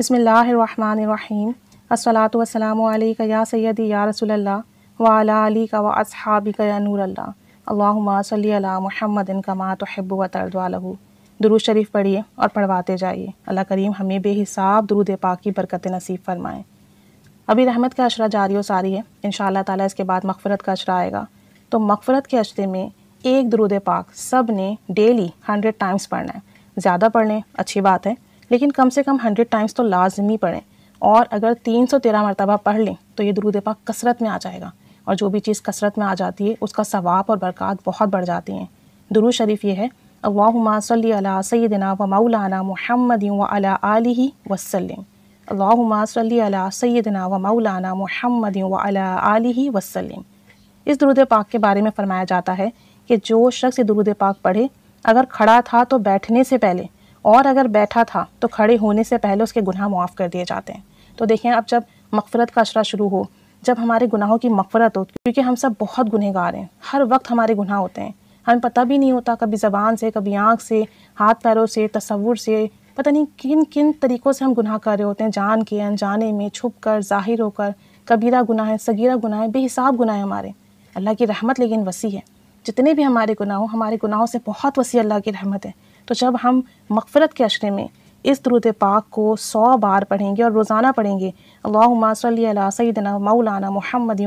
बसमीम असलातम या सैदी या रसोल्ला वाली का व असहाबी का सल महमदिन कमा तहब व तरदवालहू दरूद शरीफ पढ़िए और पढ़वाते जाइए अल्लाह करीम हमें बेहिसाब दरूद पाक की बरकत नसीब फरमाएँ अभी रहमत का अशरा जारी व सारी है इन ताला इसके बाद मगफरत का अशरा आएगा तो मकफ़रत के अशरे में एक दरूद पाक सब ने डेली हंड्रेड टाइम्स पढ़ना है ज़्यादा पढ़ लें अच्छी बात है लेकिन कम से कम हंड्रेड टाइम्स तो लाजमी पढ़ें और अगर तीन सौ तेरह मरतबा पढ़ लें तो ये दुरुद पाक कसरत में आ जाएगा और जो भी चीज़ कसरत में आ जाती है उसका सवाब और बरक़ात बहुत बढ़ जाती हैं दुरू शरीफ ये है अल्लाहुम्मा सल्ली अला सैदिना व मौलाना मोहम्मद व अला आलिही वसल्लम अल्लाहुम्मा सल्ली अला व मौलाना मोहम्मद व अला आलिही वसल्लम इस दुरुद पाक के बारे में फ़रमाया जाता है कि जो शख्स ये दरूद पाक पढ़े अगर खड़ा था तो बैठने से पहले और अगर बैठा था तो खड़े होने से पहले उसके गुनाह माफ़ कर दिए जाते हैं तो देखें अब जब मकफरत का अशरा शुरू हो जब हमारे गुनाहों की मफफरत हो क्योंकि हम सब बहुत गुनहगार हैं हर वक्त हमारे गुनाह होते हैं हमें पता भी नहीं होता कभी ज़बान से कभी आँख से हाथ पैरों से तस्वुर से पता नहीं किन किन तरीक़ों से हम गुनाह कर रहे होते हैं जान के अनजाने में छुप कर ज़ाहिर होकर कबीरा गुनाह है सगीरा गुनाह है बेहिसाब गुनाह है हमारे अल्लाह की रहमत लेकिन वसी है जितने भी हमारे गुनाह हो हमारे गुनाहों से बहुत वसी अल्लाह की रहमत है तो जब हम मगफ़रत के अशरे में इस दरुद पाक को सौ बार पढ़ेंगे और रोज़ाना पढ़ेंगे अल्लाह सैदना मौलाना मोहम्मद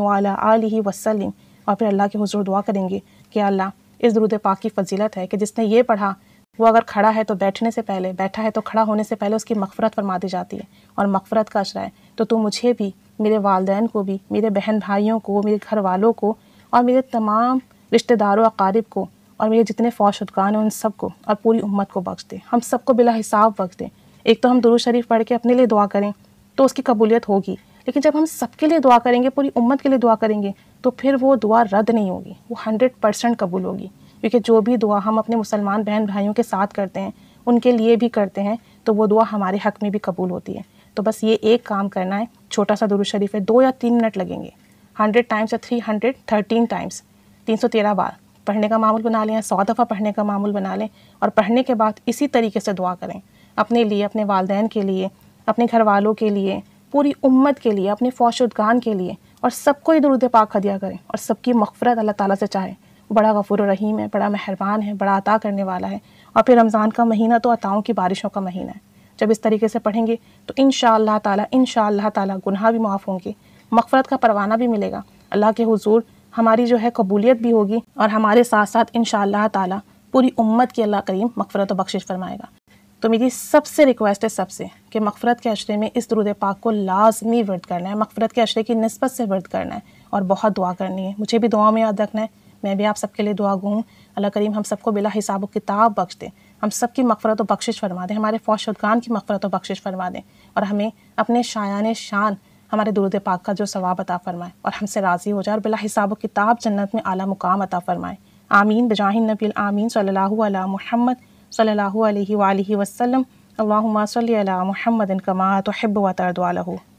आलि वसलम और फिर अल्लाह के हजूर दुआ करेंगे कि अल्लाह इस दरुद पाक की फजीलत है कि जिसने ये पढ़ा वो अगर खड़ा है तो बैठने से पहले बैठा है तो खड़ा होने से पहले उसकी मफफ़रत फरमा दी जाती है और मफफ़रत का अशरा है तो तू मुझे भी मेरे वालदेन को भी मेरे बहन भाइयों को मेरे घर वालों को और मेरे तमाम रिश्तेदारों अकारीब को और मेरे जितने फौशदगान हैं उन सबको और पूरी उम्मत को बख्श दें हम सबको बिला हिसाब बख्श दें एक तो हम दुरू शरीफ पढ़ के अपने लिए दुआ करें तो उसकी कबूलियत होगी लेकिन जब हम सबके लिए दुआ करेंगे पूरी उम्मत के लिए दुआ करेंगे तो फिर वो दुआ रद्द नहीं होगी वो हंड्रेड परसेंट कबूल होगी क्योंकि जो भी दुआ हम अपने मुसलमान बहन भाइयों के साथ करते हैं उनके लिए भी करते हैं तो वो दुआ हमारे हक में भी कबूल होती है तो बस ये एक काम करना है छोटा सा दुरू शरीफ है दो या तीन मिनट लगेंगे हंड्रेड टाइम्स या थ्री हंड्रेड थर्टीन टाइम्स तीन सौ तेरह बार पढ़ने का मामूल बना लें सौ दफ़ा पढ़ने का मामूल बना लें और पढ़ने के बाद इसी तरीके से दुआ करें अपने लिए अपने वालदेन के लिए अपने घर वालों के लिए पूरी उम्मत के लिए अपने फौशुदगान के लिए और सबको ही दुरुद पाक हदिया करें और सबकी मफफरत अल्लाह ताला से चाहें बड़ा गफूर रहीम है बड़ा मेहरबान है बड़ा अता करने वाला है और फिर रमज़ान का महीना तो अताओं की बारिशों का महीना है जब इस तरीके से पढ़ेंगे तो इन ताला इन ताला गुनाह भी माफ़ होंगे मफफरत का परवाना भी मिलेगा अल्लाह के हजूर हमारी जो है कबूलियत भी होगी और हमारे साथ साथ इन ताला पूरी उम्मत की अल्लाह करीम मफफ़रत और बख्शिश फरमाएगा तो मेरी सबसे रिक्वेस्ट है सबसे कि मफ़रत के अशरे में इस दरुद पाक को लाजमी वर्द करना है मफफ़रत के अशरे की नस्बत से वर्द करना है और बहुत दुआ करनी है मुझे भी दुआ में याद रखना है मैं भी आप सबके लिए दुआ गूँ अल्लाह करीम हम सबको बिला हिसाब किताब बख्श दें हम सब की मफ़रत व बख्शिश फरमा दें हमारे फौज की मफफ़रत और बख्शिश फरमा दें और हमें अपने शायान शान हमारे दुरुद पाक का जो सवाब अता फ़रमाए और हमसे राज़ी हो जाए और बिला हिसाब किताब जन्नत में आला मुकाम अता फ़रमाए आमीन बजाहिन नबील आमीन सल्ला महमद सल्ला वसलम अल्लाम सल महमद कमा तहब व तरद